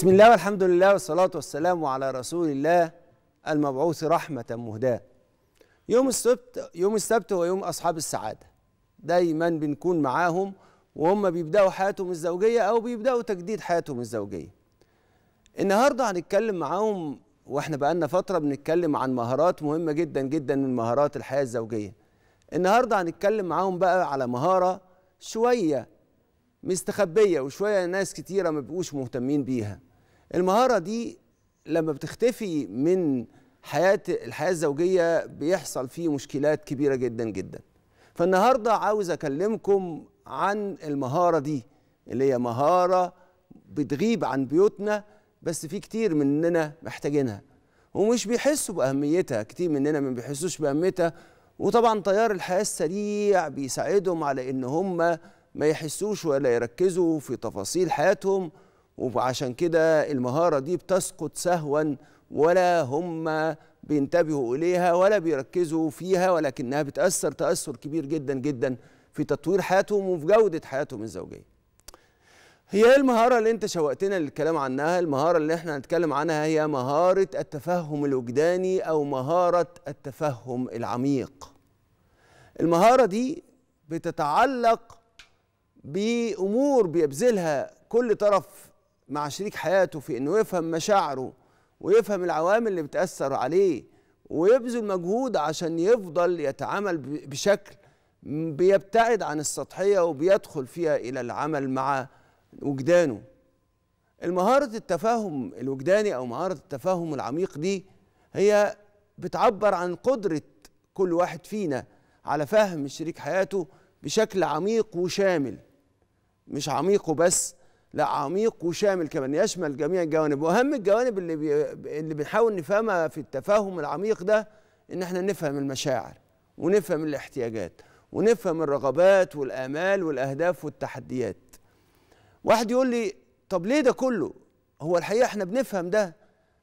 بسم الله والحمد لله والصلاة والسلام على رسول الله المبعوث رحمة مهداة يوم السبت يوم السبت هو يوم أصحاب السعادة دايما بنكون معاهم وهم بيبدأوا حياتهم الزوجية أو بيبدأوا تجديد حياتهم الزوجية النهاردة هنتكلم معاهم واحنا بقالنا فترة بنتكلم عن مهارات مهمة جدا جدا من مهارات الحياة الزوجية النهاردة هنتكلم معاهم بقى على مهارة شوية مستخبية وشوية ناس كتيرة ما بيبقوش مهتمين بيها المهاره دي لما بتختفي من حياه الحياه الزوجيه بيحصل فيه مشكلات كبيره جدا جدا فالنهارده عاوز اكلمكم عن المهاره دي اللي هي مهاره بتغيب عن بيوتنا بس في كتير مننا محتاجينها ومش بيحسوا باهميتها كتير مننا ما بيحسوش باهميتها وطبعا تيار الحياه السريع بيساعدهم على ان هم ما يحسوش ولا يركزوا في تفاصيل حياتهم وعشان كده المهارة دي بتسقط سهوا ولا هم بينتبهوا إليها ولا بيركزوا فيها ولكنها بتأثر تأثر كبير جدا جدا في تطوير حياتهم وفي جودة حياتهم الزوجية هي إيه المهارة اللي انت شوقتنا للكلام عنها المهارة اللي احنا هنتكلم عنها هي مهارة التفهم الوجداني أو مهارة التفهم العميق المهارة دي بتتعلق بأمور بيبذلها كل طرف مع شريك حياته في انه يفهم مشاعره ويفهم العوامل اللي بتاثر عليه ويبذل مجهود عشان يفضل يتعامل بشكل بيبتعد عن السطحيه وبيدخل فيها الى العمل مع وجدانه المهاره التفاهم الوجداني او مهاره التفاهم العميق دي هي بتعبر عن قدره كل واحد فينا على فهم شريك حياته بشكل عميق وشامل مش عميق وبس لا عميق وشامل كمان يشمل جميع الجوانب واهم الجوانب اللي بي... اللي بنحاول نفهمها في التفاهم العميق ده ان احنا نفهم المشاعر ونفهم الاحتياجات ونفهم الرغبات والامال والاهداف والتحديات واحد يقول لي طب ليه ده كله هو الحقيقه احنا بنفهم ده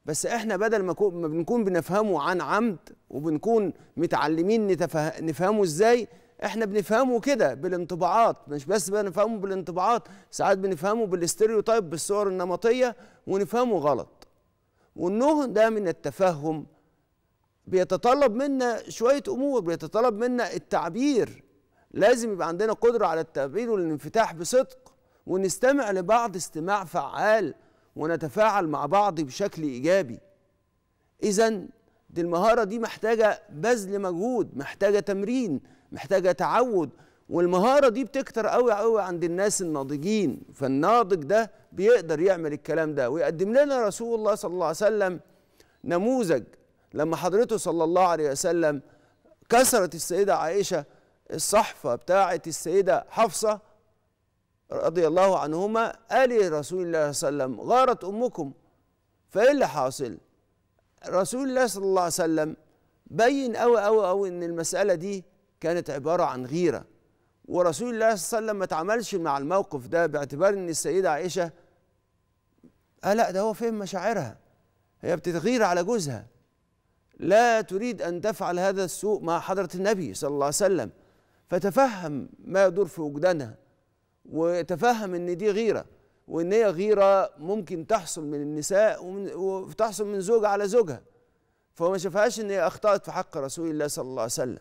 بس احنا بدل ما, ما بنكون بنفهمه عن عمد وبنكون متعلمين نتفه... نفهمه ازاي احنا بنفهمه كده بالانطباعات مش بس بنفهمه بالانطباعات ساعات بنفهمه بالاستيريوتايب بالصور النمطيه ونفهمه غلط والنوه ده من التفهم بيتطلب منا شويه امور بيتطلب منا التعبير لازم يبقى عندنا قدره على التعبير والانفتاح بصدق ونستمع لبعض استماع فعال ونتفاعل مع بعض بشكل ايجابي اذا دي المهاره دي محتاجه بذل مجهود محتاجه تمرين محتاجه تعود والمهاره دي بتكتر قوي قوي عند الناس الناضجين فالناضج ده بيقدر يعمل الكلام ده ويقدم لنا رسول الله صلى الله عليه وسلم نموذج لما حضرته صلى الله عليه وسلم كسرت السيده عائشه الصحفه بتاعه السيده حفصه رضي الله عنهما قال رسول الله صلى الله عليه وسلم غارت امكم فايه اللي حاصل رسول الله صلى الله عليه وسلم بين قوي قوي قوي ان المساله دي كانت عبارة عن غيرة ورسول الله صلى الله عليه وسلم ما تعاملش مع الموقف ده باعتبار ان السيدة عائشة آه لا ده هو فهم مشاعرها هي بتتغير على جوزها لا تريد أن تفعل هذا السوء مع حضرة النبي صلى الله عليه وسلم فتفهم ما يدور في وجدانها وتفهم ان دي غيره وان هي غيره ممكن تحصل من النساء وتحصل من زوجة على زوجها فما شافهاش ان هي اخطات في حق رسول الله صلى الله عليه وسلم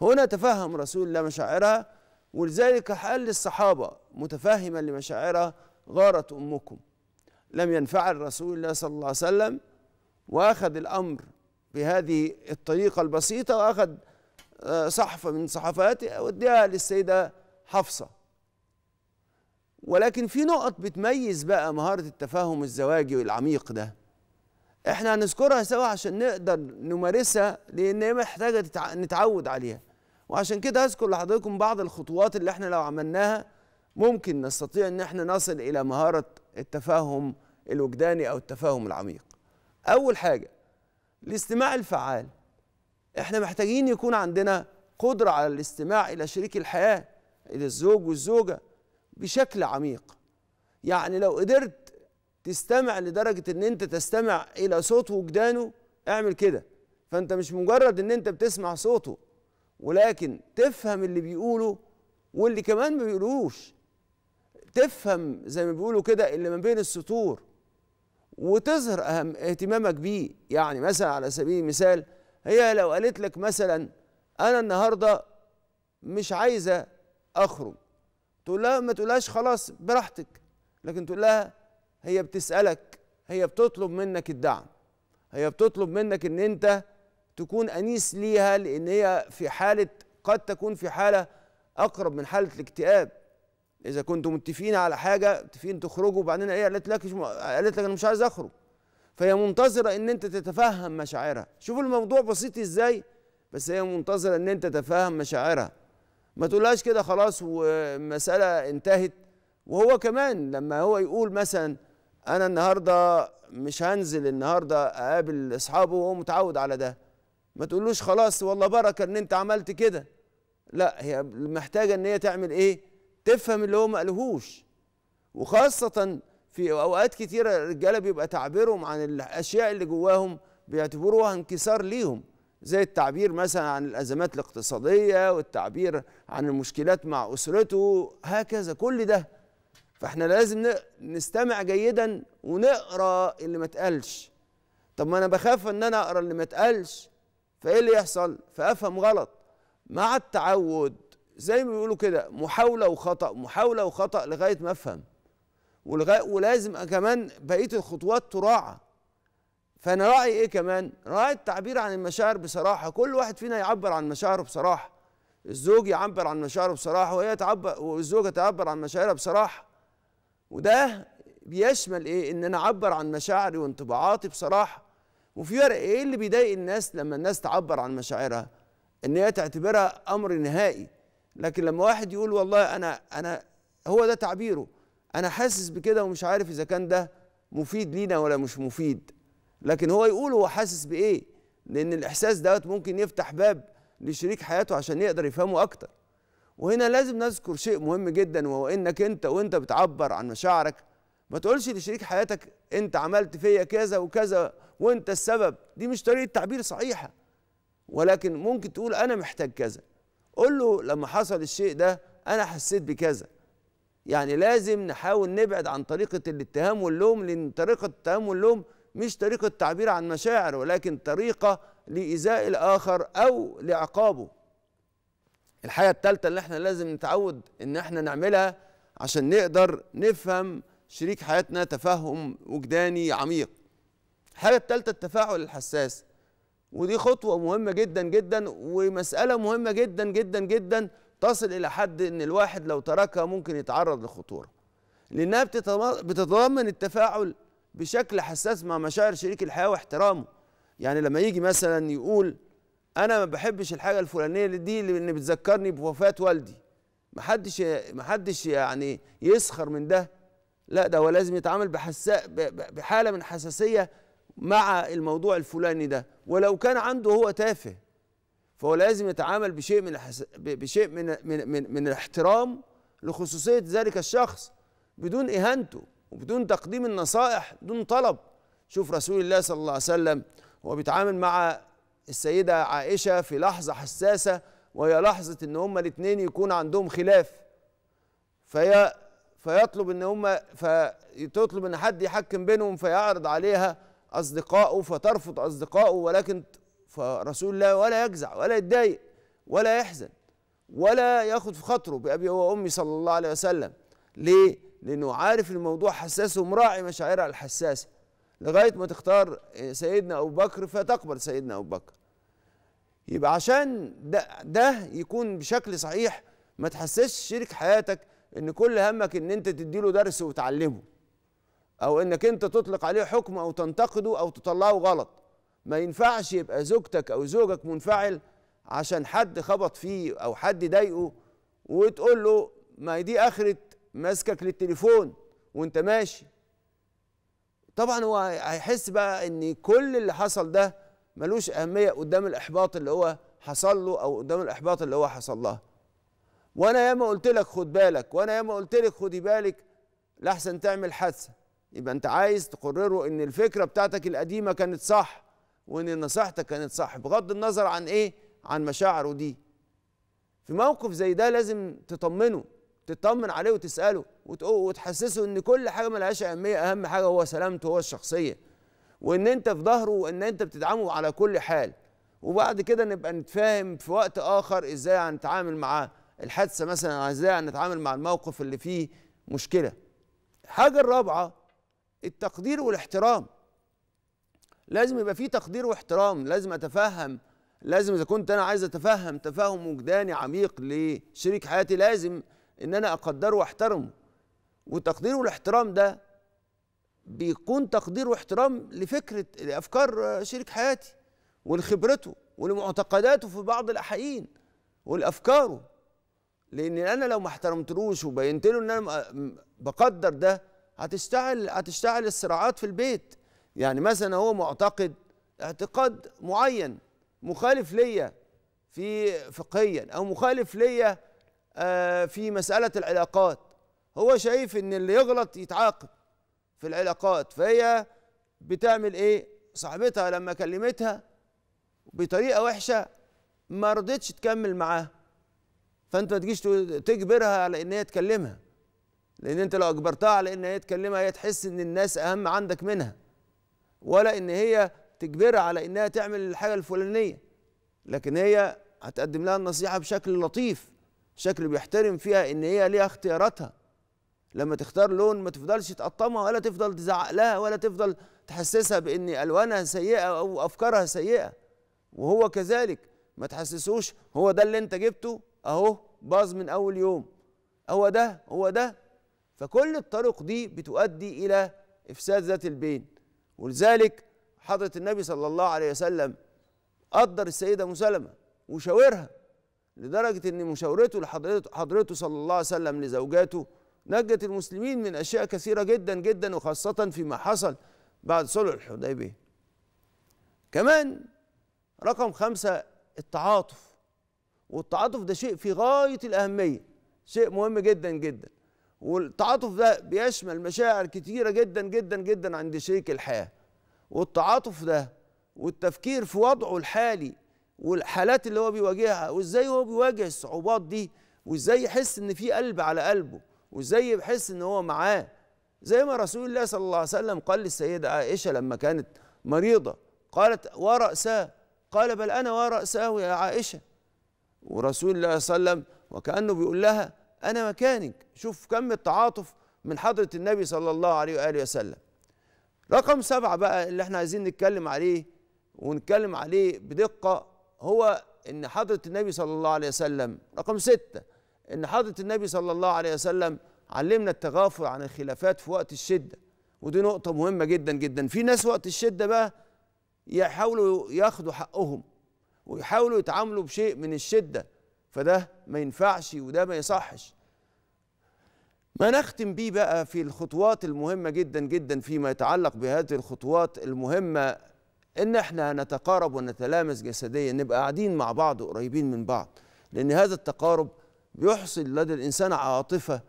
هنا تفهم رسول الله مشاعرها ولذلك قال للصحابة متفهما لمشاعرها غارت أمكم لم ينفعل رسول الله صلى الله عليه وسلم وأخذ الأمر بهذه الطريقة البسيطة وأخذ آه، صحفة من صحفاته وديها للسيدة حفصة ولكن في نقط بتميز بقى مهارة التفاهم الزواجي والعميق ده احنا هنذكرها سوا عشان نقدر نمارسها لان هي محتاجه نتعود عليها وعشان كده اذكر لحضراتكم بعض الخطوات اللي احنا لو عملناها ممكن نستطيع ان احنا نصل الى مهاره التفاهم الوجداني او التفاهم العميق اول حاجه الاستماع الفعال احنا محتاجين يكون عندنا قدره على الاستماع الى شريك الحياه الى الزوج والزوجه بشكل عميق يعني لو قدرت تستمع لدرجه ان انت تستمع الى صوت وجدانه اعمل كده فانت مش مجرد ان انت بتسمع صوته ولكن تفهم اللي بيقوله واللي كمان ما بيقولوش تفهم زي ما بيقولوا كده اللي ما بين السطور وتظهر أهم اهتمامك بيه يعني مثلا على سبيل المثال هي لو قالت لك مثلا انا النهارده مش عايزه اخرج تقول لها ما تقولهاش خلاص براحتك لكن تقول لها هي بتسالك هي بتطلب منك الدعم هي بتطلب منك ان انت تكون انيس ليها لان هي في حاله قد تكون في حاله اقرب من حاله الاكتئاب اذا كنتم متفقين على حاجه متفقين تخرجوا وبعدين ايه قالت لك قالت لك انا مش عايز اخرج فهي منتظره ان انت تتفهم مشاعرها شوف الموضوع بسيط ازاي بس هي منتظره ان انت تتفهم مشاعرها ما تقولهاش كده خلاص والمساله انتهت وهو كمان لما هو يقول مثلا انا النهارده مش هنزل النهارده اقابل اصحابه وهو متعود على ده ما تقولوش خلاص والله بركه ان انت عملت كده لا هي محتاجه ان هي تعمل ايه تفهم اللي هو ما قالهوش وخاصه في اوقات كتيره الرجاله بيبقى تعبيرهم عن الاشياء اللي جواهم بيعتبروها انكسار ليهم زي التعبير مثلا عن الازمات الاقتصاديه والتعبير عن المشكلات مع اسرته هكذا كل ده فاحنا لازم نستمع جيدا ونقرا اللي ما اتقالش طب ما انا بخاف ان انا اقرا اللي ما اتقالش فايه اللي يحصل فافهم غلط مع التعود زي ما بيقولوا كده محاوله وخطا محاوله وخطا لغايه ما افهم ولغاية ولازم كمان بقيه الخطوات تراعى فانا رايي ايه كمان راعي التعبير عن المشاعر بصراحه كل واحد فينا يعبر عن مشاعره بصراحه الزوج يعبر عن مشاعره بصراحه وهي تعبر والزوجه تعبر عن مشاعرها بصراحه وده بيشمل ايه ان انا اعبر عن مشاعري وانطباعاتي بصراحه وفي فرق ايه اللي بيضايق الناس لما الناس تعبر عن مشاعرها ان هي تعتبرها امر نهائي لكن لما واحد يقول والله انا انا هو ده تعبيره انا حاسس بكده ومش عارف اذا كان ده مفيد لينا ولا مش مفيد لكن هو يقول هو حاسس بايه لان الاحساس دوت ممكن يفتح باب لشريك حياته عشان يقدر يفهمه اكتر وهنا لازم نذكر شيء مهم جدا وهو انك انت وانت بتعبر عن مشاعرك ما تقولش لشريك حياتك انت عملت فيا كذا وكذا وانت السبب دي مش طريقه تعبير صحيحه ولكن ممكن تقول انا محتاج كذا قول له لما حصل الشيء ده انا حسيت بكذا يعني لازم نحاول نبعد عن طريقه الاتهام واللوم لان طريقه الاتهام واللوم مش طريقه تعبير عن مشاعر ولكن طريقه لايذاء الاخر او لعقابه الحاجه الثالثه اللي احنا لازم نتعود ان احنا نعملها عشان نقدر نفهم شريك حياتنا تفهم وجداني عميق الحاجه الثالثه التفاعل الحساس ودي خطوه مهمه جدا جدا ومساله مهمه جدا جدا جدا تصل الى حد ان الواحد لو تركها ممكن يتعرض لخطوره لانها بتتضمن التفاعل بشكل حساس مع مشاعر شريك الحياه واحترامه يعني لما يجي مثلا يقول انا ما بحبش الحاجه الفلانيه دي لان بتذكرني بوفاه والدي محدش محدش يعني يسخر من ده لا ده هو لازم يتعامل بحساء بحاله من حساسيه مع الموضوع الفلاني ده ولو كان عنده هو تافه فهو لازم يتعامل بشيء من الحس... بشيء من من من, من الاحترام لخصوصيه ذلك الشخص بدون اهانته وبدون تقديم النصائح دون طلب شوف رسول الله صلى الله عليه وسلم هو بيتعامل مع السيده عائشه في لحظه حساسه وهي لحظه ان هما الاثنين يكون عندهم خلاف فهي فيطلب ان هما فتطلب ان حد يحكم بينهم فيعرض عليها أصدقائه فترفض أصدقائه ولكن فرسول الله ولا يجزع ولا يتضايق ولا يحزن ولا ياخد في خاطره بأبي وأمي صلى الله عليه وسلم ليه؟ لأنه عارف الموضوع حساس ومراعي مشاعرها الحساسة لغاية ما تختار آه، سيدنا أبو بكر فتقبل سيدنا أبو بكر يبقى عشان ده, ده يكون بشكل صحيح ما تحسسش شريك حياتك ان كل همك ان انت تديله درس وتعلمه او انك انت تطلق عليه حكم او تنتقده او تطلعه غلط ما ينفعش يبقى زوجتك او زوجك منفعل عشان حد خبط فيه او حد ضايقه وتقول له ما دي اخره ماسكك للتليفون وانت ماشي طبعا هو هيحس بقى ان كل اللي حصل ده ملوش اهميه قدام الاحباط اللي هو حصل له او قدام الاحباط اللي هو حصل لها وانا ياما قلت لك خد بالك وانا ياما قلت لك خدي بالك لاحسن تعمل حادثه يبقى انت عايز تقرره ان الفكره بتاعتك القديمه كانت صح وان نصيحتك كانت صح بغض النظر عن ايه عن مشاعره دي في موقف زي ده لازم تطمنه تطمن عليه وتساله وتحسسه ان كل حاجه ملهاش اهميه اهم حاجه هو سلامته هو الشخصيه وان انت في ظهره وان انت بتدعمه على كل حال وبعد كده نبقى نتفاهم في وقت اخر ازاي هنتعامل مع الحادثه مثلا ازاي هنتعامل مع الموقف اللي فيه مشكله الحاجه الرابعه التقدير والاحترام لازم يبقى في تقدير واحترام لازم اتفهم لازم اذا كنت انا عايز اتفهم تفاهم وجداني عميق لشريك حياتي لازم ان انا اقدره واحترمه والتقدير والاحترام ده بيكون تقدير واحترام لفكره لافكار شريك حياتي ولخبرته ولمعتقداته في بعض الاحيين ولافكاره لان انا لو ما احترمتلوش وبينت له ان انا بقدر ده هتشتعل هتشتعل الصراعات في البيت يعني مثلا هو معتقد اعتقاد معين مخالف ليا في فقهيا او مخالف ليا آه، في مساله العلاقات هو شايف ان اللي يغلط يتعاقب في العلاقات فهي بتعمل ايه صاحبتها لما كلمتها بطريقه وحشه ما رضتش تكمل معاه فانت ما تجيش تجبرها على ان هي تكلمها لان انت لو اجبرتها على ان هي تكلمها هي تحس ان الناس اهم عندك منها ولا ان هي تجبرها على انها تعمل الحاجه الفلانيه لكن هي هتقدم لها النصيحه بشكل لطيف شكل بيحترم فيها ان هي ليها اختياراتها لما تختار لون ما تفضلش تقطمها ولا تفضل تزعق لها ولا تفضل تحسسها بان الوانها سيئه او افكارها سيئه وهو كذلك ما تحسسوش هو ده اللي انت جبته اهو باظ من اول يوم هو ده هو ده فكل الطرق دي بتؤدي إلى إفساد ذات البين ولذلك حضرة النبي صلى الله عليه وسلم قدر السيدة مسلمة وشاورها لدرجة أن مشاورته لحضرته حضرته صلى الله عليه وسلم لزوجاته نجت المسلمين من أشياء كثيرة جدا جدا وخاصة فيما حصل بعد صلح الحديبية كمان رقم خمسة التعاطف والتعاطف ده شيء في غاية الأهمية شيء مهم جدا جدا والتعاطف ده بيشمل مشاعر كتيرة جدا جدا جدا عند شريك الحياة والتعاطف ده والتفكير في وضعه الحالي والحالات اللي هو بيواجهها وازاي هو بيواجه الصعوبات دي وازاي يحس ان في قلب على قلبه وازاي يحس ان هو معاه زي ما رسول الله صلى الله عليه وسلم قال للسيدة عائشة لما كانت مريضة قالت ورأساه قال بل أنا ورأساه يا عائشة ورسول الله صلى الله عليه وسلم وكأنه بيقول لها انا مكانك شوف كم التعاطف من حضره النبي صلى الله عليه واله وسلم رقم سبعة بقى اللي احنا عايزين نتكلم عليه ونتكلم عليه بدقة هو ان حضرة النبي صلى الله عليه وسلم رقم ستة ان حضرة النبي صلى الله عليه وسلم علمنا التغافل عن الخلافات في وقت الشدة ودي نقطة مهمة جدا جدا في ناس وقت الشدة بقى يحاولوا ياخدوا حقهم ويحاولوا يتعاملوا بشيء من الشدة فده ما ينفعش وده ما يصحش ما نختم بيه بقى في الخطوات المهمة جدا جدا فيما يتعلق بهذه الخطوات المهمة ان احنا نتقارب ونتلامس جسديا نبقى قاعدين مع بعض قريبين من بعض لان هذا التقارب بيحصل لدى الانسان عاطفه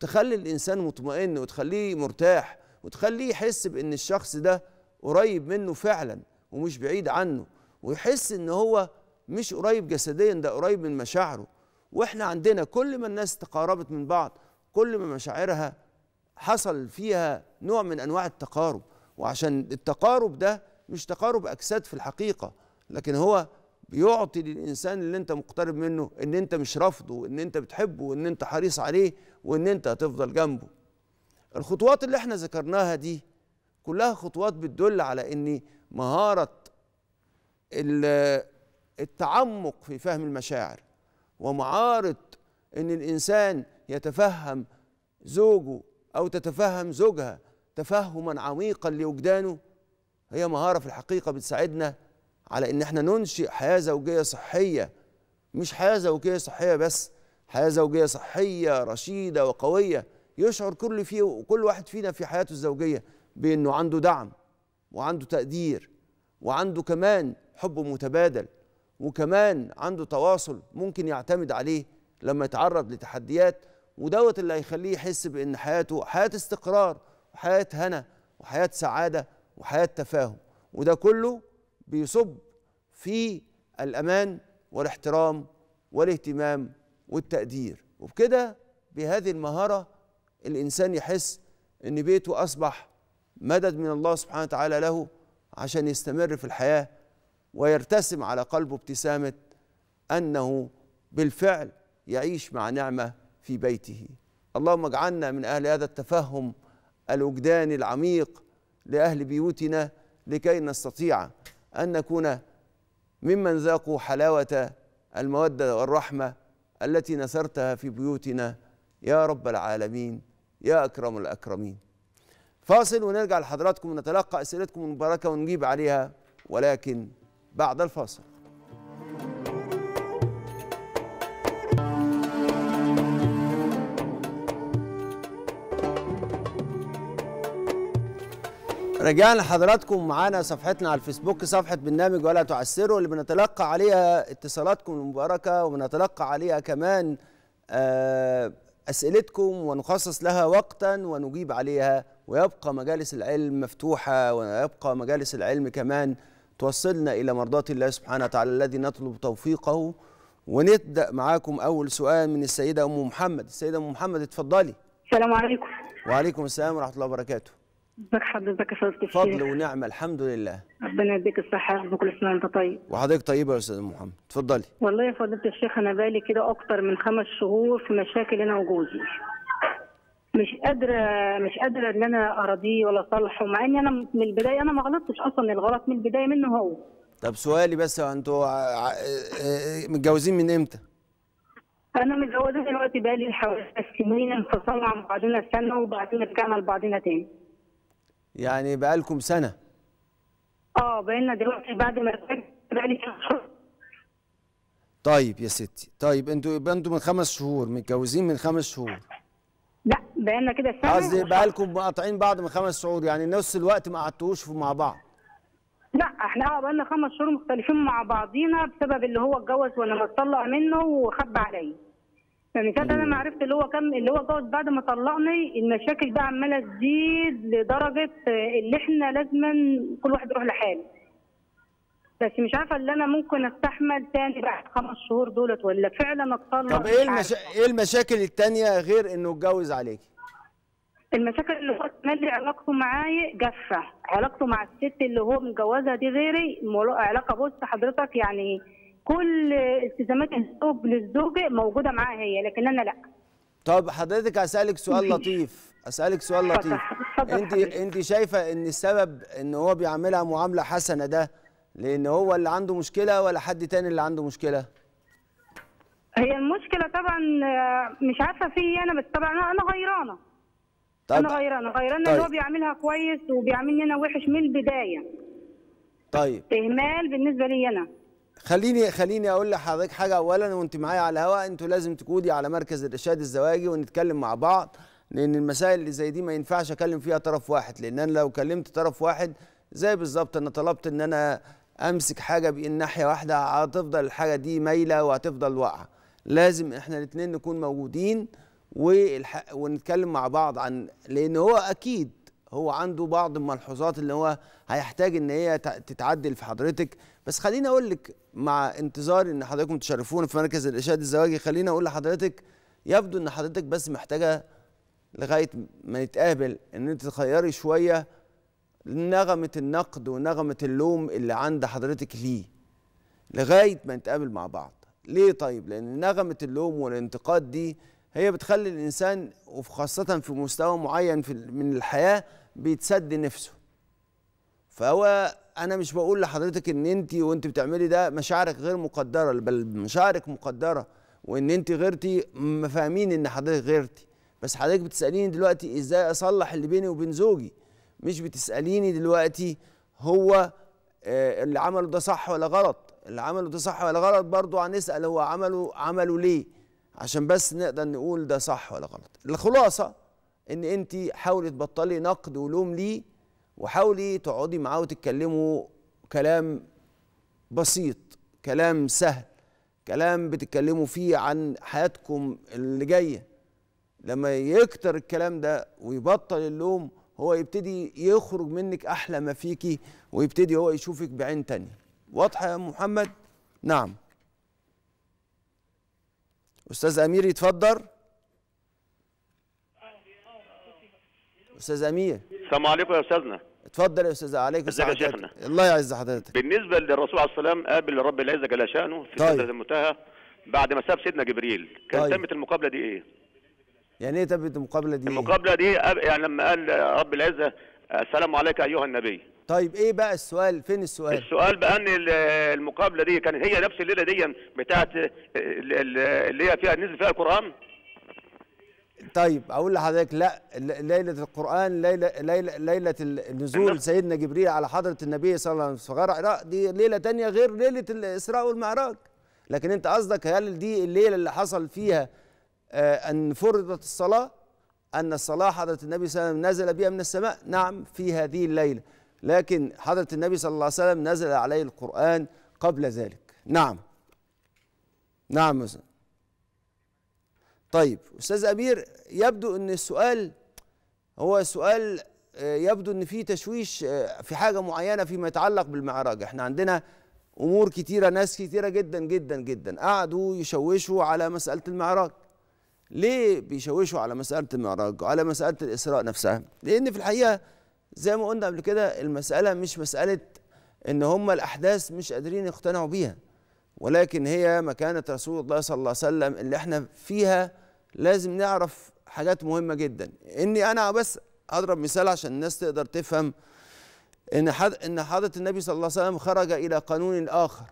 تخلي الانسان مطمئن وتخليه مرتاح وتخليه يحس بان الشخص ده قريب منه فعلا ومش بعيد عنه ويحس ان هو مش قريب جسديا ده قريب من مشاعره واحنا عندنا كل ما الناس تقاربت من بعض كل ما مشاعرها حصل فيها نوع من انواع التقارب وعشان التقارب ده مش تقارب اجساد في الحقيقه لكن هو بيعطي للانسان اللي انت مقترب منه ان انت مش رافضه وان انت بتحبه وان انت حريص عليه وان انت هتفضل جنبه الخطوات اللي احنا ذكرناها دي كلها خطوات بتدل على ان مهاره التعمق في فهم المشاعر ومعارض ان الانسان يتفهم زوجه او تتفهم زوجها تفهما عميقا لوجدانه هي مهاره في الحقيقه بتساعدنا على ان احنا ننشئ حياه زوجيه صحيه مش حياه زوجيه صحيه بس حياه زوجيه صحيه رشيده وقويه يشعر كل فيه كل واحد فينا في حياته الزوجيه بانه عنده دعم وعنده تقدير وعنده كمان حب متبادل وكمان عنده تواصل ممكن يعتمد عليه لما يتعرض لتحديات ودوت اللي هيخليه يحس بان حياته حياه استقرار وحياه هنا وحياه سعاده وحياه تفاهم وده كله بيصب في الامان والاحترام والاهتمام والتقدير وبكده بهذه المهاره الانسان يحس ان بيته اصبح مدد من الله سبحانه وتعالى له عشان يستمر في الحياه ويرتسم على قلبه ابتسامه انه بالفعل يعيش مع نعمه في بيته اللهم اجعلنا من اهل هذا التفهم الوجداني العميق لاهل بيوتنا لكي نستطيع ان نكون ممن ذاقوا حلاوه الموده والرحمه التي نثرتها في بيوتنا يا رب العالمين يا اكرم الاكرمين فاصل ونرجع لحضراتكم ونتلقى اسئلتكم المباركه ونجيب عليها ولكن بعد الفاصل رجعنا لحضراتكم معانا صفحتنا على الفيسبوك صفحة برنامج ولا تعسروا اللي بنتلقى عليها اتصالاتكم المباركة وبنتلقى عليها كمان آه، أسئلتكم ونخصص لها وقتا ونجيب عليها ويبقى مجالس العلم مفتوحة ويبقى مجالس العلم كمان توصلنا إلى مرضات الله سبحانه وتعالى الذي نطلب توفيقه ونبدأ معاكم أول سؤال من السيدة أم محمد السيدة أم محمد اتفضلي السلام عليكم وعليكم السلام ورحمة الله وبركاته ازيك حضرتك يا استاذ الشيخ فضل ونعمه الحمد لله ربنا يديك الصحه يا كل سنه وانت طيب وحضرتك طيبه يا استاذ محمد اتفضلي والله يا فضيله الشيخ انا بقالي كده اكتر من خمس شهور في مشاكل انا وجوزي مش قادره مش قادره ان انا اراضيه ولا اصالحه مع اني انا من البدايه انا ما غلطتش اصلا الغلط من البدايه منه هو طب سؤالي بس انتوا آه، آه، متجوزين من امتى؟ انا متجوزه دلوقتي بقالي حوالي سنين انفصلنا عن بعضنا سنه وبعدين رجعنا لبعضنا تاني يعني بقالكم سنه اه بقالنا دلوقتي بعد ما بقالي طيب يا ستي طيب انتوا يبقى انتوا من خمس شهور متجوزين من خمس شهور لا بقالنا كده سنه قصدي بقالكم مقاطعين بعض من خمس شهور يعني نفس الوقت ما قعدتوش مع بعض لا احنا اه بقالنا خمس شهور مختلفين مع بعضينا بسبب اللي هو اتجوز وانا مطلق منه وخبى عليا يعني كده انا ما عرفت اللي هو كم اللي هو اتجوز بعد ما طلقني المشاكل بقى عماله تزيد لدرجه آه، اللي احنا لازما كل واحد يروح لحاله بس مش عارفه اللي انا ممكن استحمل تاني بعد خمس شهور دولت ولا فعلا اتطلق طب ايه المشا... ايه المشاكل التانيه غير انه اتجوز عليكي؟ المشاكل اللي هو اللي علاقته معايا جافه علاقته مع الست اللي هو متجوزها دي غيري علاقه بص حضرتك يعني كل التزامات الزوج للزوجه موجوده معاها هي لكن انا لا طب حضرتك هسالك سؤال لطيف اسالك سؤال لطيف انت انت شايفه ان السبب ان هو بيعاملها معامله حسنه ده لان هو اللي عنده مشكله ولا حد تاني اللي عنده مشكله هي المشكله طبعا آه، مش عارفه في ايه انا بس طبعا انا غيرانه طيب. انا غيرانه غيرانه طيب. اللي هو طيب. بيعملها كويس وبيعملني انا وحش من البدايه طيب اهمال بالنسبه لي انا خليني خليني اقول لحضرتك حاجه اولا وانت معايا على الهواء انتوا لازم تكودي على مركز الارشاد الزواجي ونتكلم مع بعض لان المسائل اللي زي دي ما ينفعش اكلم فيها طرف واحد لان انا لو كلمت طرف واحد زي بالظبط انا طلبت ان انا امسك حاجه بايد ناحيه واحده هتفضل الحاجه دي مايله وهتفضل واقعه لازم احنا الاثنين نكون موجودين ونتكلم مع بعض عن لان هو اكيد هو عنده بعض الملحوظات اللي هو هيحتاج ان هي تتعدل في حضرتك بس خليني اقول لك مع انتظار ان حضراتكم تشرفونا في مركز الارشاد الزواجي خليني اقول لحضرتك يبدو ان حضرتك بس محتاجه لغايه ما نتقابل ان انت تغيري شويه نغمه النقد ونغمه اللوم اللي عند حضرتك ليه لغايه ما نتقابل مع بعض ليه طيب لان نغمه اللوم والانتقاد دي هي بتخلي الانسان وخاصه في مستوى معين في من الحياه بيتسد نفسه فهو انا مش بقول لحضرتك ان انت وانت بتعملي ده مشاعرك غير مقدره بل مشاعرك مقدره وان انت غيرتي مفاهمين ان حضرتك غيرتي بس حضرتك بتساليني دلوقتي ازاي اصلح اللي بيني وبين زوجي مش بتساليني دلوقتي هو آه، اللي عمله ده صح ولا غلط اللي عمله ده صح ولا غلط برضه هنسال هو عمله عمله ليه عشان بس نقدر نقول ده صح ولا غلط الخلاصه ان انت حاولي تبطلي نقد ولوم ليه وحاولي تقعدي معاه وتتكلموا كلام بسيط كلام سهل كلام بتتكلموا فيه عن حياتكم اللي جايه لما يكتر الكلام ده ويبطل اللوم هو يبتدي يخرج منك احلى ما فيكي ويبتدي هو يشوفك بعين ثانيه واضحه يا محمد نعم استاذ امير يتفضل استاذ امير السلام عليكم يا استاذنا اتفضل يا استاذ عليك ازيك يا شيخنا الله يعز حضرتك بالنسبه للرسول عليه الصلاه والسلام قابل رب العزه جل شانه في طيب. سدره المنتهى بعد ما ساب سيدنا جبريل كان طيب. تمت المقابله دي ايه يعني ايه تبت المقابله دي المقابله دي يعني لما قال رب العزه السلام عليك ايها النبي طيب ايه بقى السؤال فين السؤال السؤال بقى ان المقابله دي كان هي نفس الليله دي بتاعه اللي هي فيها نزل فيها القران طيب اقول لحضرتك لا ليله القران ليله ليله ليله النزول نعم. سيدنا جبريل على حضره النبي صلى الله عليه وسلم في غار حراء دي ليله تانية غير ليله الاسراء والمعراج لكن انت قصدك هل دي الليله اللي حصل فيها آه، أن فرضت الصلاة أن الصلاة حضرة النبي صلى الله عليه وسلم نزل بها من السماء نعم في هذه الليلة لكن حضرة النبي صلى الله عليه وسلم نزل عليه القرآن قبل ذلك نعم نعم طيب أستاذ أمير يبدو أن السؤال هو سؤال آه، يبدو أن فيه تشويش آه، في حاجة معينة فيما يتعلق بالمعراج احنا عندنا أمور كتيرة ناس كتيرة جدا جدا جدا قعدوا يشوشوا على مسألة المعراج ليه بيشوشوا على مسألة المعراج وعلى مسألة الإسراء نفسها لأن في الحقيقة زي ما قلنا قبل كده المسألة مش مسألة إن هم الأحداث مش قادرين يقتنعوا بيها ولكن هي مكانة رسول الله صلى الله عليه وسلم اللي احنا فيها لازم نعرف حاجات مهمة جدا إني أنا بس أضرب مثال عشان الناس تقدر تفهم إن إن حضرة النبي صلى الله عليه وسلم خرج إلى قانون آخر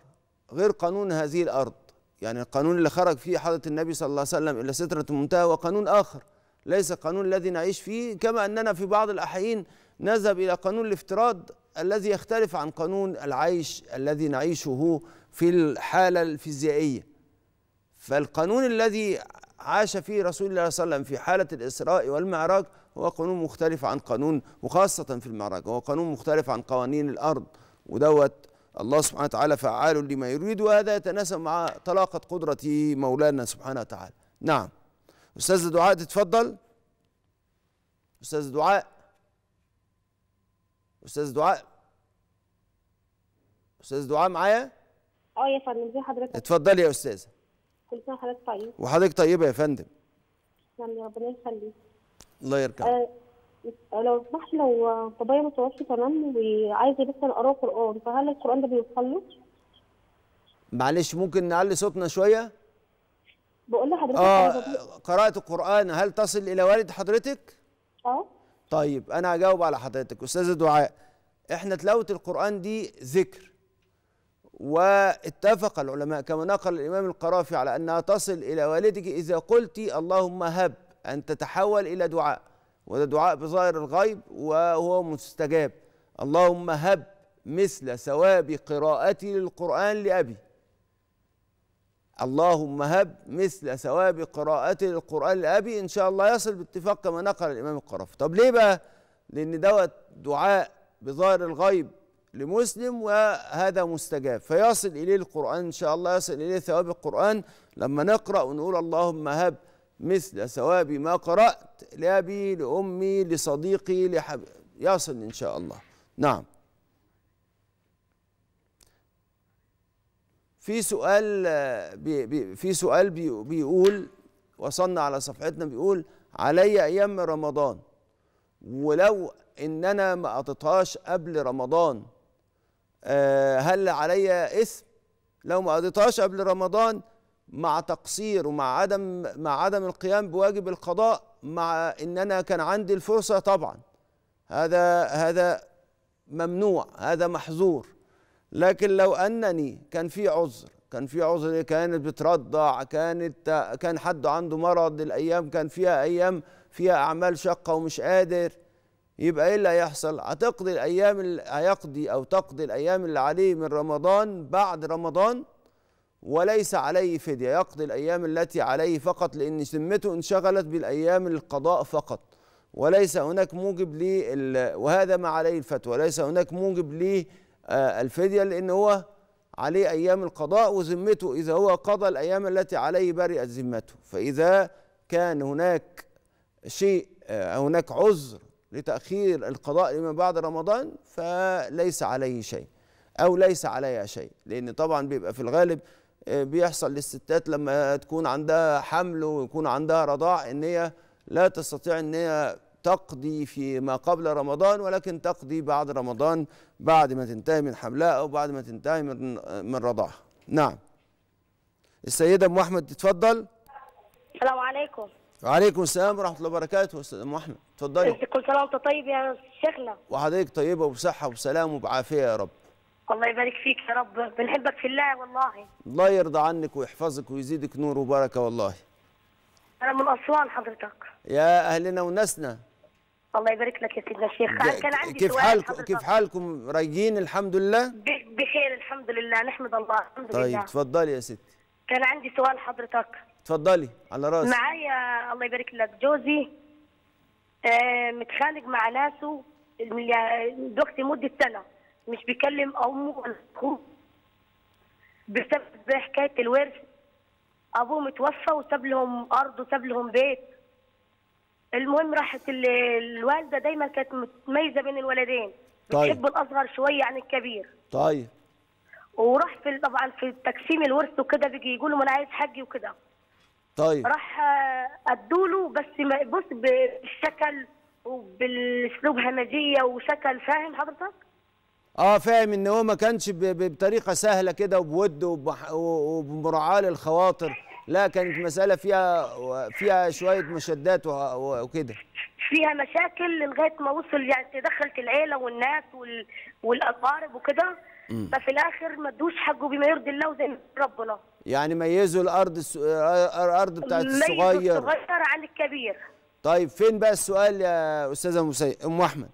غير قانون هذه الأرض يعني القانون اللي خرج فيه حضرة النبي صلى الله عليه وسلم إلى سترة المنتهى هو قانون آخر ليس قانون الذي نعيش فيه كما أننا في بعض الأحيان نذهب إلى قانون الافتراض الذي يختلف عن قانون العيش الذي نعيشه في الحالة الفيزيائية فالقانون الذي عاش فيه رسول الله صلى الله عليه وسلم في حالة الإسراء والمعراج هو قانون مختلف عن قانون وخاصة في المعراج هو قانون مختلف عن قوانين الأرض ودوت الله سبحانه وتعالى فعال لما يريد وهذا يتناسب مع طلاقة قدرة مولانا سبحانه وتعالى نعم أستاذ دعاء تتفضل أستاذ دعاء أستاذ دعاء أستاذ دعاء معايا اه يا فندم ازي حضرتك اتفضلي يا أستاذة كل سنة وحضرتك طيب وحضرتك طيبة يا فندم نعم ربنا يخليك الله يرجعك آه لو سمحت لو بابايا متوفي تمام وعايز مثلا اقرا قران فهل القران ده بيوصل له؟ معلش ممكن نعلي صوتنا شويه؟ بقول لحضرتك اه قراءة القرآن هل تصل إلى والد حضرتك؟ اه طيب أنا هجاوب على حضرتك أستاذة دعاء إحنا تلاوة القرآن دي ذكر واتفق العلماء كما نقل الإمام القرافي على أنها تصل إلى والدك إذا قلت اللهم هب أن تتحول إلى دعاء وده دعاء بظاهر الغيب وهو مستجاب اللهم هب مثل ثواب قراءتي للقرآن لأبي اللهم هب مثل ثواب قراءتي للقرآن لأبي إن شاء الله يصل باتفاق كما نقل الإمام القرافي طب ليه بقى لأن دوت دعاء بظاهر الغيب لمسلم وهذا مستجاب فيصل إليه القرآن إن شاء الله يصل إليه ثواب القرآن لما نقرأ ونقول اللهم هب مثل ثواب ما قرأت لأبي لأمي لصديقي لحب يصل إن شاء الله نعم في سؤال بي بي في سؤال بي بيقول وصلنا على صفحتنا بيقول علي أيام رمضان ولو إن أنا ما قضيتهاش قبل رمضان آه، هل علي إثم لو ما قضيتهاش قبل رمضان مع تقصير ومع عدم مع عدم القيام بواجب القضاء مع ان انا كان عندي الفرصه طبعا هذا هذا ممنوع هذا محظور لكن لو انني كان في عذر كان في عذر كانت بترضع كانت كان حد عنده مرض الايام كان فيها ايام فيها اعمال شاقه ومش قادر يبقى ايه اللي هيحصل هتقضي الايام اللي هيقضي او تقضي الايام اللي عليه من رمضان بعد رمضان وليس عليه فدية يقضي الأيام التي عليه فقط لأن ذمته انشغلت بالأيام القضاء فقط وليس هناك موجب لي وهذا ما عليه الفتوى ليس هناك موجب لي آه، الفدية لأن هو عليه أيام القضاء وذمته إذا هو قضى الأيام التي عليه برئت ذمته فإذا كان هناك شيء آه، هناك عذر لتأخير القضاء لما بعد رمضان فليس عليه شيء أو ليس عليها شيء لأن طبعا بيبقى في الغالب آه، بيحصل للستات لما تكون عندها حمل ويكون عندها رضاع ان هي لا تستطيع ان هي تقضي في ما قبل رمضان ولكن تقضي بعد رمضان بعد ما تنتهي من حملها او بعد ما تنتهي من من رضاعها. نعم. السيده ام احمد تتفضل. السلام عليكم. وعليكم السلام ورحمه الله وبركاته استاذ ام احمد اتفضلي. كل سنه وانت طيب يا شيخنا. وحضرتك طيبه وبصحه وسلام وبعافيه يا رب. الله يبارك فيك يا رب بنحبك في الله والله الله يرضى عنك ويحفظك ويزيدك نور وبركه والله انا من اسوان حضرتك يا اهلنا وناسنا الله يبارك لك يا سيدنا الشيخ انا كان عندي كيف حالكم كيف حالكم رايقين الحمد لله بخير الحمد لله نحمد الله الحمد طيب لله طيب تفضلي يا ستي كان عندي سؤال حضرتك تفضلي على راسي معايا الله يبارك لك جوزي آه، متخانق مع ناسه دوختي مده سنه مش بيكلم امه ولا اخوه بسبب حكايه الورث ابوه متوفى وساب لهم ارض وساب لهم بيت المهم راحت الوالده دايما كانت متميزه بين الولدين طيب بتحب الاصغر شويه عن الكبير طيب وراح في طبعا في تقسيم الورث وكده بيجي يقول له انا عايز حجي وكده طيب راح آه، ادوا له بس بص بالشكل وبالاسلوب همجيه وشكل فاهم حضرتك اه فاهم ان هو ما كانش بطريقه سهله كده وبود وبمراعاه للخواطر لا كانت مساله فيها فيها شويه مشدات وكده فيها مشاكل لغايه ما وصل يعني تدخلت العيله والناس والاقارب وكده ففي الاخر ما ادوش حقه بما يرضي الله وزي ربنا يعني ميزوا الارض الارض بتاعت الصغير الصغير عن الكبير طيب فين بقى السؤال يا استاذه ام احمد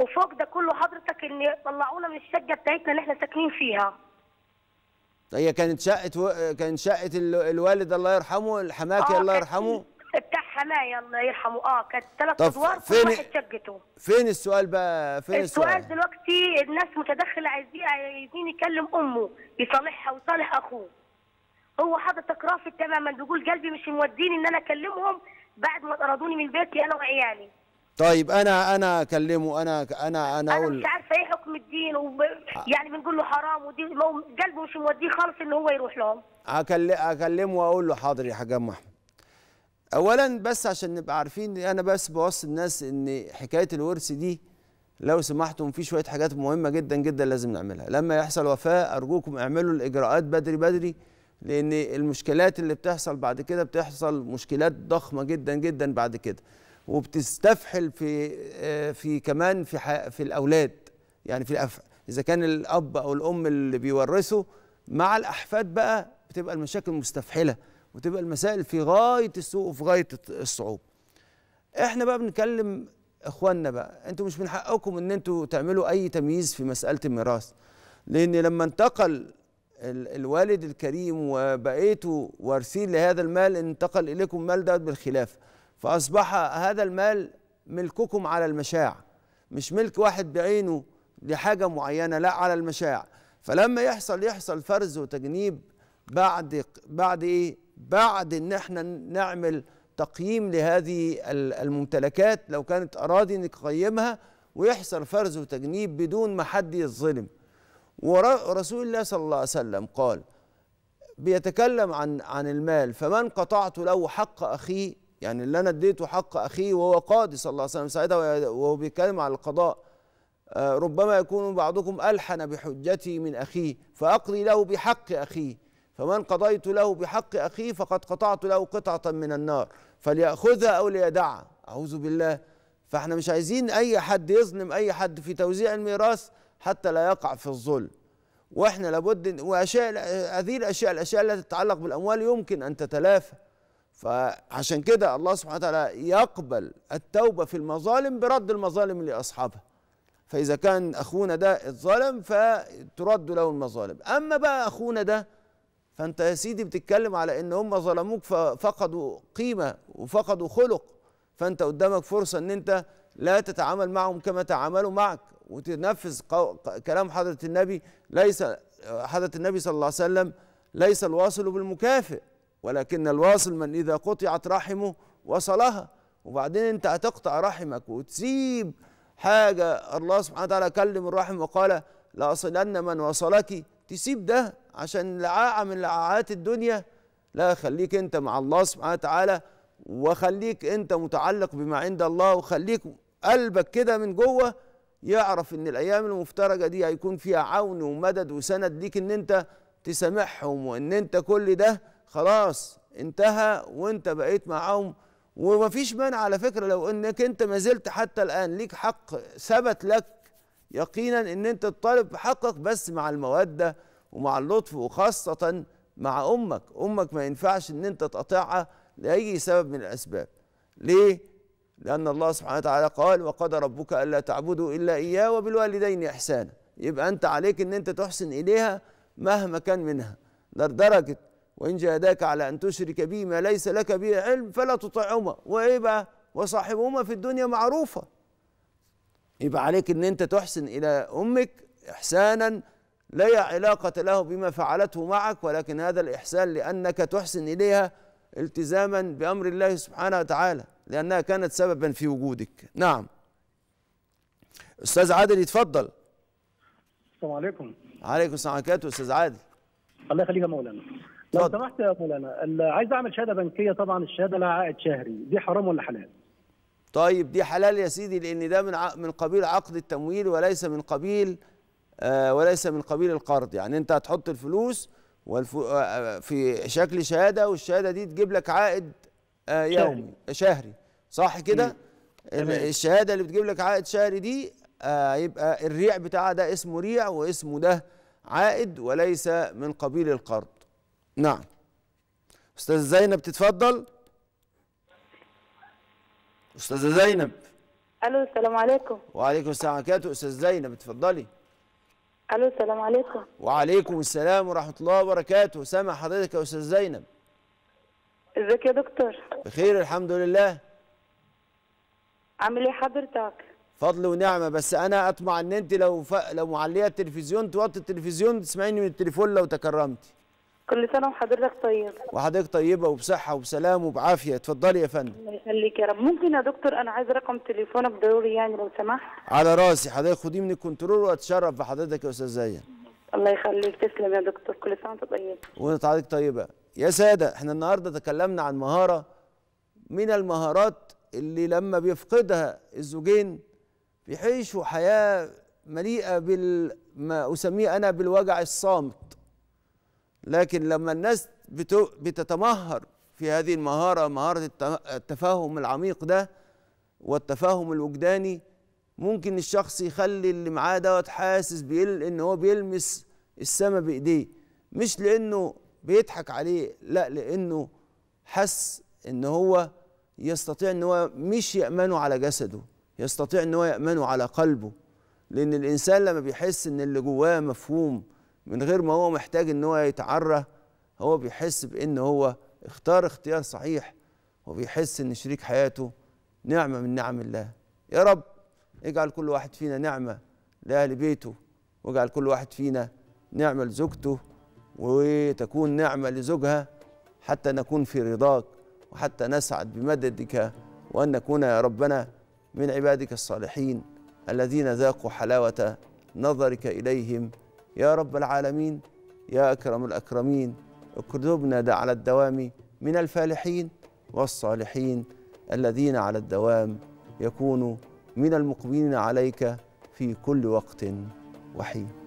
وفوق ده كله حضرتك ان طلعونا من الشقه بتاعتنا اللي احنا ساكنين فيها طيب، هي كانت شقه كانت شقه الوالد الله يرحمه آه الله يرحمه بتاع حماية الله يرحمه اه كانت ثلاث ادوار في شقته فين السؤال بقى فين السؤال, السؤال دلوقتي الناس متدخله عايزين عايزين يكلم امه يصالحها ويصالح اخوه هو حضرتك رافض تماما بيقول قلبي مش موديني ان انا اكلمهم بعد ما طردوني من بيتي انا وعيالي طيب انا انا اكلمه انا انا انا اقول انا مش عارفه ايه حكم الدين وب... آه. يعني بنقول له حرام ودي قلبه مش موديه خالص ان هو يروح لهم اكلمه واقول له حاضر يا حاج ام احمد اولا بس عشان نبقى عارفين انا بس بوصي الناس ان حكايه الورث دي لو سمحتم في شويه حاجات مهمه جدا جدا لازم نعملها لما يحصل وفاه ارجوكم اعملوا الاجراءات بدري بدري لان المشكلات اللي بتحصل بعد كده بتحصل مشكلات ضخمه جدا جدا بعد كده وبتستفحل في آه، في كمان في في الاولاد يعني في الأف... اذا كان الاب او الام اللي بيورثوا مع الاحفاد بقى بتبقى المشاكل مستفحله وتبقى المسائل في غايه السوء وفي غايه الصعوبه احنا بقى بنتكلم اخواننا بقى انتوا مش من حقكم ان انتوا تعملوا اي تمييز في مساله الميراث لان لما انتقل الوالد الكريم وبقيتوا وارثين لهذا المال انتقل اليكم المال ده بالخلافه فأصبح هذا المال ملككم على المشاع مش ملك واحد بعينه لحاجة معينة لا على المشاع فلما يحصل يحصل فرز وتجنيب بعد بعد ايه؟ بعد ان احنا نعمل تقييم لهذه الممتلكات لو كانت اراضي نقيمها ويحصل فرز وتجنيب بدون ما حد يتظلم ورسول الله صلى الله عليه وسلم قال بيتكلم عن عن المال فمن قطعت له حق اخيه يعني اللي انا اديته حق اخيه وهو قاضي صلى الله عليه وسلم ساعتها وهو بيتكلم على القضاء آه، ربما يكون بعضكم الحن بحجتي من اخيه فاقضي له بحق اخيه فمن قضيت له بحق اخيه فقد قطعت له قطعه من النار فلياخذها او ليدعها اعوذ بالله فاحنا مش عايزين اي حد يظلم اي حد في توزيع الميراث حتى لا يقع في الظلم واحنا لابد واشياء هذه الاشياء الاشياء التي تتعلق بالاموال يمكن ان تتلافى فعشان كده الله سبحانه وتعالى يقبل التوبة في المظالم برد المظالم لأصحابها فإذا كان أخونا ده اتظلم فترد له المظالم أما بقى أخونا ده فأنت يا سيدي بتتكلم على إن هم ظلموك ففقدوا قيمة وفقدوا خلق فأنت قدامك فرصة إن أنت لا تتعامل معهم كما تعاملوا معك وتنفذ كلام حضرة النبي ليس حضرة النبي صلى الله عليه وسلم ليس الواصل بالمكافئ ولكن الواصل من إذا قطعت رحمه وصلها وبعدين أنت هتقطع رحمك وتسيب حاجة الله سبحانه وتعالى كلم الرحم وقال لأصلن من وصلك تسيب ده عشان لعاعة من لعاعات الدنيا لا خليك أنت مع الله سبحانه وتعالى وخليك أنت متعلق بما عند الله وخليك قلبك كده من جوه يعرف ان الايام المفترجه دي هيكون فيها عون ومدد وسند ليك ان انت تسامحهم وان انت كل ده خلاص انتهى وانت بقيت معاهم ومفيش مانع على فكره لو انك انت ما زلت حتى الان ليك حق ثبت لك يقينا ان انت تطالب بحقك بس مع الموده ومع اللطف وخاصه مع امك، امك ما ينفعش ان انت تقاطعها لاي سبب من الاسباب. ليه؟ لان الله سبحانه وتعالى قال وقد ربك الا تعبدوا الا اياه وبالوالدين احسانا. يبقى انت عليك ان انت تحسن اليها مهما كان منها لدرجه وإن جاداك على أن تشرك بي ما ليس لك به علم فلا تطعهما وإيه بقى وصاحبهما في الدنيا معروفة يبقى عليك أن أنت تحسن إلى أمك إحسانا لا علاقة له بما فعلته معك ولكن هذا الإحسان لأنك تحسن إليها التزاما بأمر الله سبحانه وتعالى لأنها كانت سببا في وجودك نعم أستاذ عادل يتفضل السلام عليكم عليكم السلام عليكم أستاذ عادل الله يخليك يا مولانا لو سمحت يا مولانا عايز اعمل شهاده بنكيه طبعا الشهاده لها عائد شهري دي حرام ولا حلال؟ طيب دي حلال يا سيدي لان ده من من قبيل عقد التمويل وليس من قبيل آه وليس من قبيل القرض يعني انت هتحط الفلوس آه، آه، في شكل شهاده والشهاده دي تجيب لك عائد آه يومي شهري, شهري. صح كده؟ الشهاده اللي بتجيب لك عائد شهري دي هيبقى آه، الريع بتاعها ده اسمه ريع واسمه ده عائد وليس من قبيل القرض نعم استاذ زينب تتفضل استاذه زينب الو السلام عليكم وعليكم السلام وبركاته استاذ زينب اتفضلي الو السلام عليكم وعليكم السلام ورحمه الله وبركاته سامع حضرتك يا استاذ زينب ازيك يا دكتور بخير الحمد لله عامل ايه حضرتك فضل ونعمه بس انا اطمع ان انت لو ف... لو معليه التلفزيون توطي التلفزيون تسمعيني من التليفون لو تكرمتي كل سنة وحضرتك طيب وحضرتك طيبة وبصحة وبسلام وبعافية اتفضلي يا فندم الله يخليك يا رب ممكن يا دكتور أنا عايز رقم تليفونك ضروري يعني لو سمحت على راسي حضرتك خديه من الكنترول وأتشرف بحضرتك يا أستاذ زين الله يخليك تسلم يا دكتور كل سنة وأنت طيب وأنت حضرتك طيبة يا سادة احنا النهاردة تكلمنا عن مهارة من المهارات اللي لما بيفقدها الزوجين بيعيشوا حياة مليئة بال ما أسميه أنا بالوجع الصامت لكن لما الناس بتتمهر في هذه المهارة مهارة التفاهم العميق ده والتفاهم الوجداني ممكن الشخص يخلي اللي معاه دوت حاسس بيل ان هو بيلمس السما بايديه مش لانه بيضحك عليه لا لانه حس ان هو يستطيع ان هو مش يامنه على جسده يستطيع ان هو يامنه على قلبه لان الانسان لما بيحس ان اللي جواه مفهوم من غير ما هو محتاج ان هو يتعرى هو بيحس بان هو اختار اختيار صحيح وبيحس ان شريك حياته نعمه من نعم الله يا رب اجعل كل واحد فينا نعمه لاهل بيته واجعل كل واحد فينا نعمه لزوجته وتكون نعمه لزوجها حتى نكون في رضاك وحتى نسعد بمددك وان نكون يا ربنا من عبادك الصالحين الذين ذاقوا حلاوه نظرك اليهم يا رب العالمين يا أكرم الأكرمين اكتبنا على الدوام من الفالحين والصالحين الذين على الدوام يكونوا من المقبلين عليك في كل وقت وحين